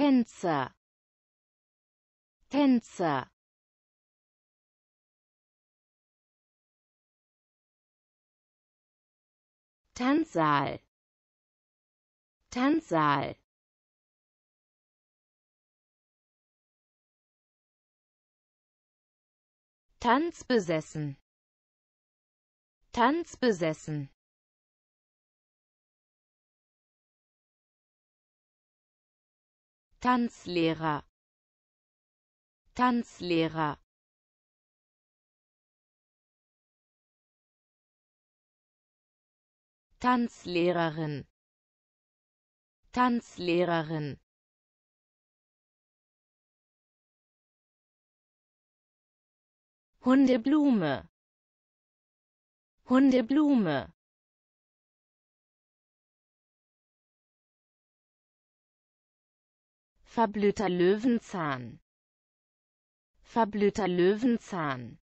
Tänzer Tänzer Tanzsaal Tanzsaal Tanzbesessen Tanzbesessen Tanzlehrer Tanzlehrer Tanzlehrerin Tanzlehrerin Hundeblume Hundeblume Verblühter Löwenzahn. Verblühter Löwenzahn.